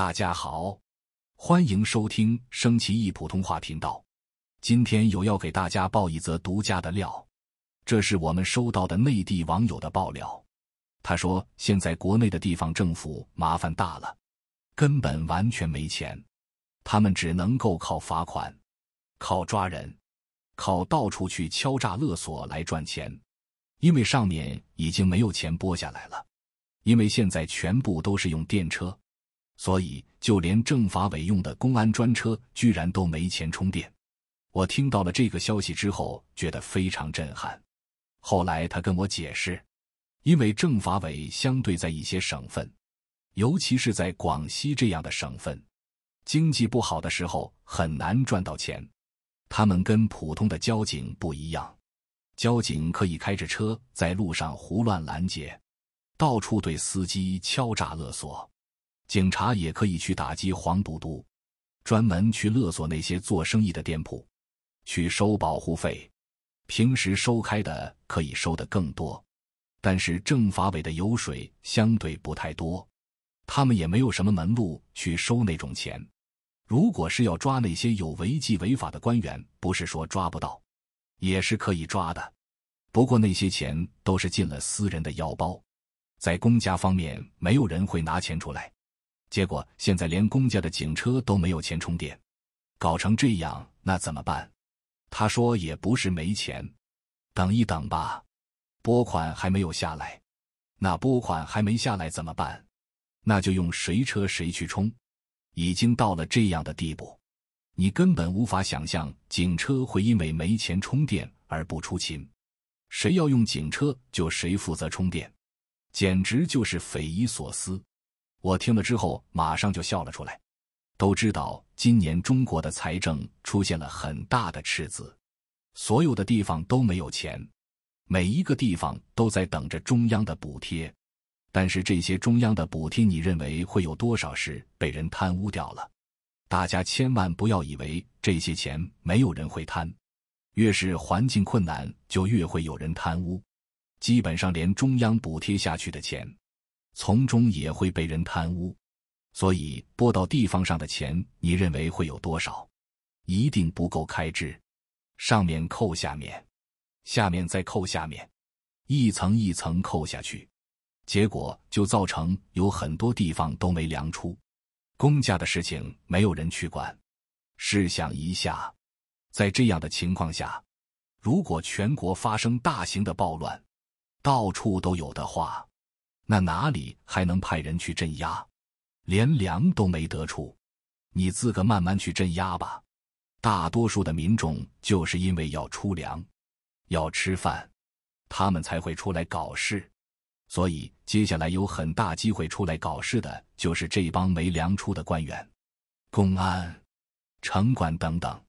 大家好，欢迎收听升旗易普通话频道。今天有要给大家报一则独家的料，这是我们收到的内地网友的爆料。他说，现在国内的地方政府麻烦大了，根本完全没钱，他们只能够靠罚款、靠抓人、靠到处去敲诈勒索来赚钱，因为上面已经没有钱拨下来了，因为现在全部都是用电车。所以，就连政法委用的公安专车居然都没钱充电。我听到了这个消息之后，觉得非常震撼。后来他跟我解释，因为政法委相对在一些省份，尤其是在广西这样的省份，经济不好的时候很难赚到钱。他们跟普通的交警不一样，交警可以开着车在路上胡乱拦截，到处对司机敲诈勒索。警察也可以去打击黄赌毒，专门去勒索那些做生意的店铺，去收保护费。平时收开的可以收得更多，但是政法委的油水相对不太多，他们也没有什么门路去收那种钱。如果是要抓那些有违纪违法的官员，不是说抓不到，也是可以抓的，不过那些钱都是进了私人的腰包，在公家方面没有人会拿钱出来。结果现在连公家的警车都没有钱充电，搞成这样那怎么办？他说也不是没钱，等一等吧，拨款还没有下来。那拨款还没下来怎么办？那就用谁车谁去充。已经到了这样的地步，你根本无法想象警车会因为没钱充电而不出勤。谁要用警车就谁负责充电，简直就是匪夷所思。我听了之后，马上就笑了出来。都知道今年中国的财政出现了很大的赤字，所有的地方都没有钱，每一个地方都在等着中央的补贴。但是这些中央的补贴，你认为会有多少是被人贪污掉了？大家千万不要以为这些钱没有人会贪，越是环境困难，就越会有人贪污。基本上连中央补贴下去的钱。从中也会被人贪污，所以拨到地方上的钱，你认为会有多少？一定不够开支。上面扣下面，下面再扣下面，一层一层扣下去，结果就造成有很多地方都没量出。公家的事情没有人去管。试想一下，在这样的情况下，如果全国发生大型的暴乱，到处都有的话。那哪里还能派人去镇压？连粮都没得出，你自个慢慢去镇压吧。大多数的民众就是因为要出粮，要吃饭，他们才会出来搞事。所以接下来有很大机会出来搞事的，就是这帮没粮出的官员、公安、城管等等。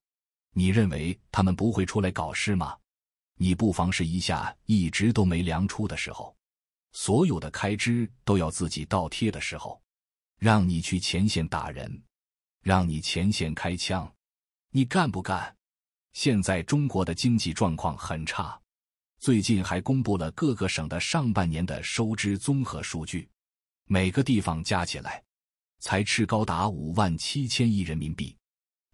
你认为他们不会出来搞事吗？你不妨试一下，一直都没粮出的时候。所有的开支都要自己倒贴的时候，让你去前线打人，让你前线开枪，你干不干？现在中国的经济状况很差，最近还公布了各个省的上半年的收支综合数据，每个地方加起来，才斥高达五万七千亿人民币，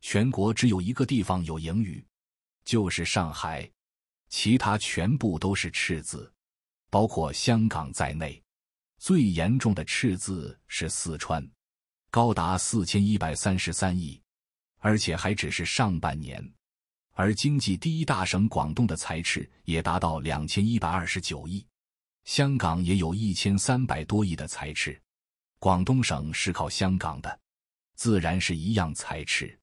全国只有一个地方有盈余，就是上海，其他全部都是赤字。包括香港在内，最严重的赤字是四川，高达四千一百三十三亿，而且还只是上半年。而经济第一大省广东的财赤也达到两千一百二十九亿，香港也有一千三百多亿的财赤。广东省是靠香港的，自然是一样财赤。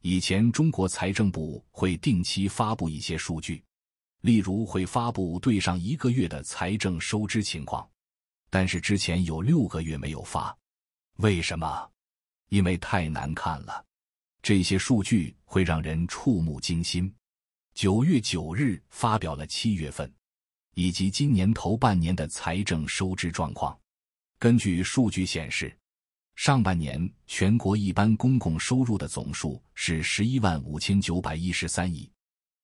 以前中国财政部会定期发布一些数据。例如会发布对上一个月的财政收支情况，但是之前有六个月没有发，为什么？因为太难看了，这些数据会让人触目惊心。九月九日发表了七月份以及今年头半年的财政收支状况。根据数据显示，上半年全国一般公共收入的总数是十一万五千九百一十三亿。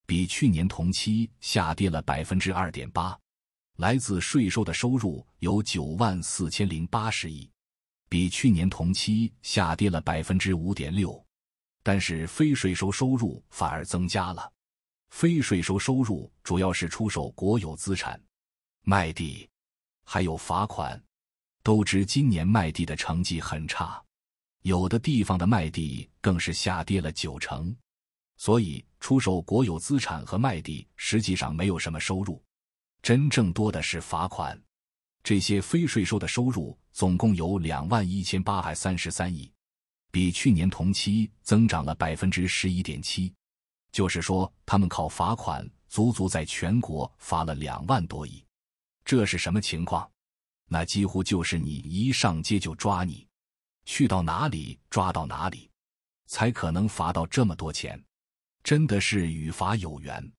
比去年同期下跌了百分之二点八，来自税收的收入有九万四千零八十亿，比去年同期下跌了百分之五点六，但是非税收收入反而增加了。非税收收入主要是出售国有资产、卖地、还有罚款。都知今年卖地的成绩很差，有的地方的卖地更是下跌了九成。所以，出售国有资产和卖地实际上没有什么收入，真正多的是罚款。这些非税收的收入总共有两万一千八百三十三亿，比去年同期增长了百分之十一点七。就是说，他们靠罚款足足在全国罚了两万多亿。这是什么情况？那几乎就是你一上街就抓你，去到哪里抓到哪里，才可能罚到这么多钱。真的是与法有缘。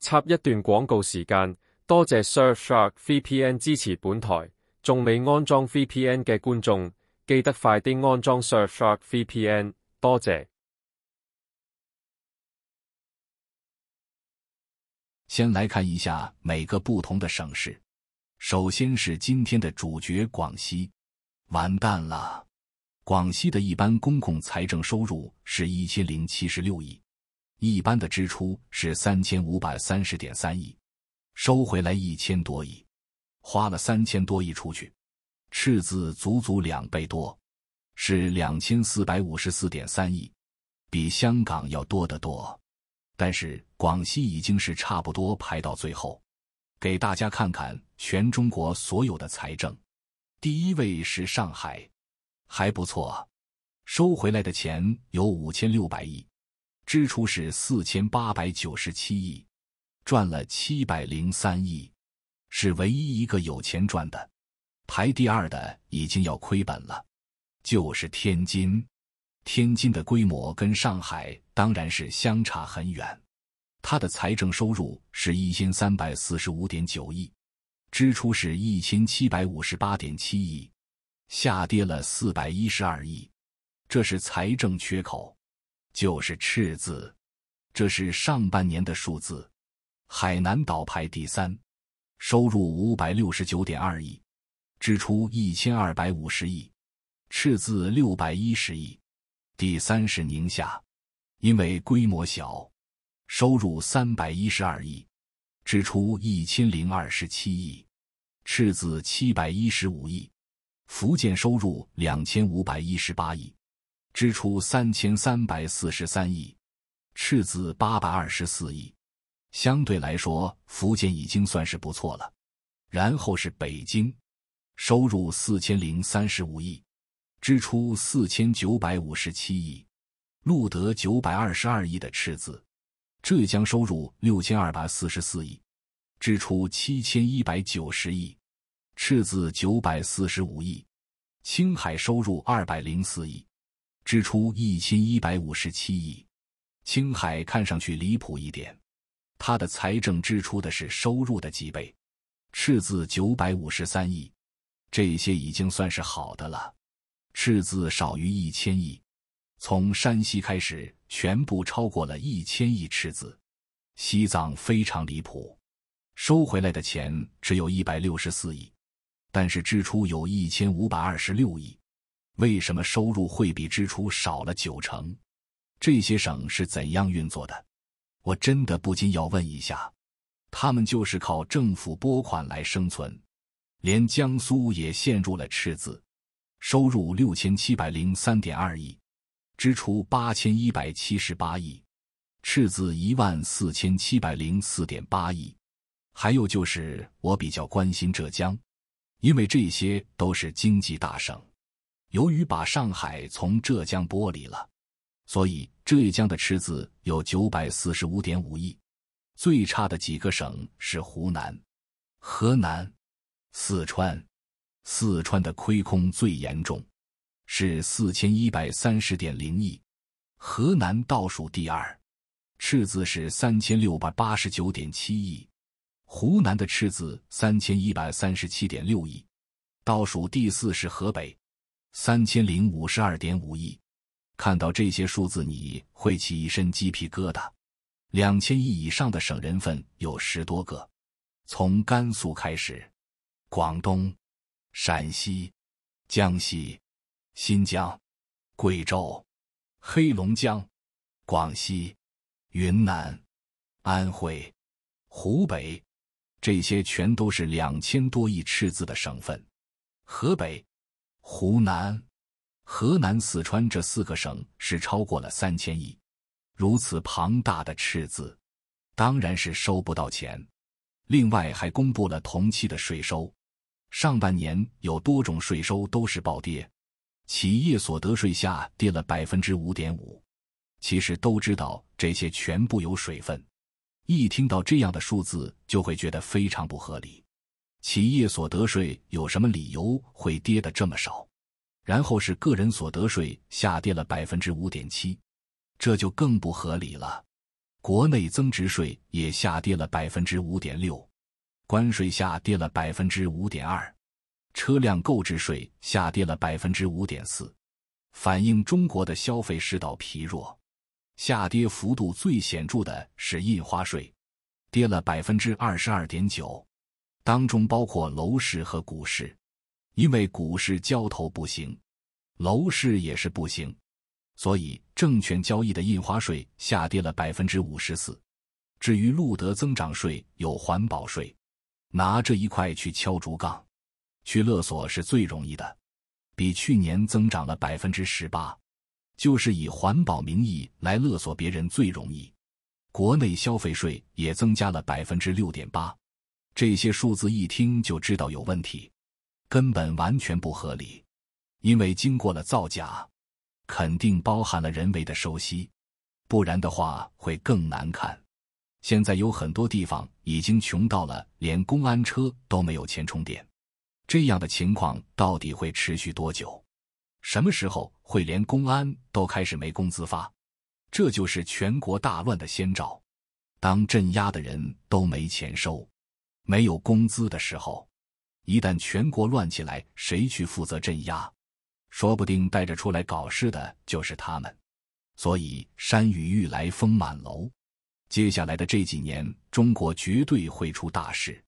插一段广告时间，多谢 Surfshark VPN 支持本台。仲未安装 VPN 的观众，记得快啲安装 Surfshark VPN。多谢。先来看一下每个不同的省市。首先是今天的主角——广西，完蛋了！广西的一般公共财政收入是一千零七十六亿。一般的支出是三千五百三十点三亿，收回来一千多亿，花了三千多亿出去，赤字足足两倍多，是两千四百五十四点三亿，比香港要多得多。但是广西已经是差不多排到最后，给大家看看全中国所有的财政，第一位是上海，还不错，收回来的钱有五千六百亿。支出是四千八百九十七亿，赚了七百零三亿，是唯一一个有钱赚的。排第二的已经要亏本了，就是天津。天津的规模跟上海当然是相差很远，它的财政收入是一千三百四十五点九亿，支出是一千七百五十八点七亿，下跌了四百一十二亿，这是财政缺口。就是赤字，这是上半年的数字。海南岛排第三，收入五百六十九点二亿，支出一千二百五十亿，赤字六百一十亿。第三是宁夏，因为规模小，收入三百一十二亿，支出一千零二十七亿，赤字七百一十五亿。福建收入两千五百一十八亿。支出三千三百四十三亿，赤字八百二十四亿，相对来说福建已经算是不错了。然后是北京，收入四千零三十五亿，支出四千九百五十七亿，录得九百二十二亿的赤字。浙江收入六千二百四十四亿，支出七千一百九十亿，赤字九百四十五亿。青海收入二百零四亿。支出一千一百五十七亿，青海看上去离谱一点，它的财政支出的是收入的几倍，赤字九百五十三亿，这些已经算是好的了，赤字少于一千亿。从山西开始，全部超过了一千亿赤字。西藏非常离谱，收回来的钱只有一百六十四亿，但是支出有一千五百二十六亿。为什么收入会比支出少了九成？这些省是怎样运作的？我真的不禁要问一下，他们就是靠政府拨款来生存，连江苏也陷入了赤字，收入六千七百零三点二亿，支出八千一百七十八亿，赤字一万四千七百零四点八亿。还有就是，我比较关心浙江，因为这些都是经济大省。由于把上海从浙江剥离了，所以浙江的赤字有九百四十五点五亿。最差的几个省是湖南、河南、四川。四川的亏空最严重，是四千一百三十点零亿。河南倒数第二，赤字是三千六百八十九点七亿。湖南的赤字三千一百三十七点六亿，倒数第四是河北。三千零五十二点五亿，看到这些数字你会起一身鸡皮疙瘩。两千亿以上的省人份有十多个，从甘肃开始，广东、陕西、江西、新疆、贵州、黑龙江、广西、云南、安徽、湖北，这些全都是两千多亿赤字的省份。河北。湖南、河南、四川这四个省是超过了三千亿，如此庞大的赤字，当然是收不到钱。另外还公布了同期的税收，上半年有多种税收都是暴跌，企业所得税下跌了百分之五点五。其实都知道这些全部有水分，一听到这样的数字就会觉得非常不合理。企业所得税有什么理由会跌的这么少？然后是个人所得税下跌了百分之五点七，这就更不合理了。国内增值税也下跌了百分之五点六，关税下跌了百分之五点二，车辆购置税下跌了百分之五点四，反映中国的消费世道疲弱。下跌幅度最显著的是印花税，跌了百分之二十二点九。当中包括楼市和股市，因为股市交投不行，楼市也是不行，所以证券交易的印花税下跌了百分之五十四。至于路德增长税有环保税，拿这一块去敲竹杠、去勒索是最容易的，比去年增长了百分之十八，就是以环保名义来勒索别人最容易。国内消费税也增加了百分之六点八。这些数字一听就知道有问题，根本完全不合理，因为经过了造假，肯定包含了人为的收息，不然的话会更难看。现在有很多地方已经穷到了连公安车都没有钱充电，这样的情况到底会持续多久？什么时候会连公安都开始没工资发？这就是全国大乱的先兆。当镇压的人都没钱收。没有工资的时候，一旦全国乱起来，谁去负责镇压？说不定带着出来搞事的就是他们。所以山雨欲来风满楼，接下来的这几年，中国绝对会出大事。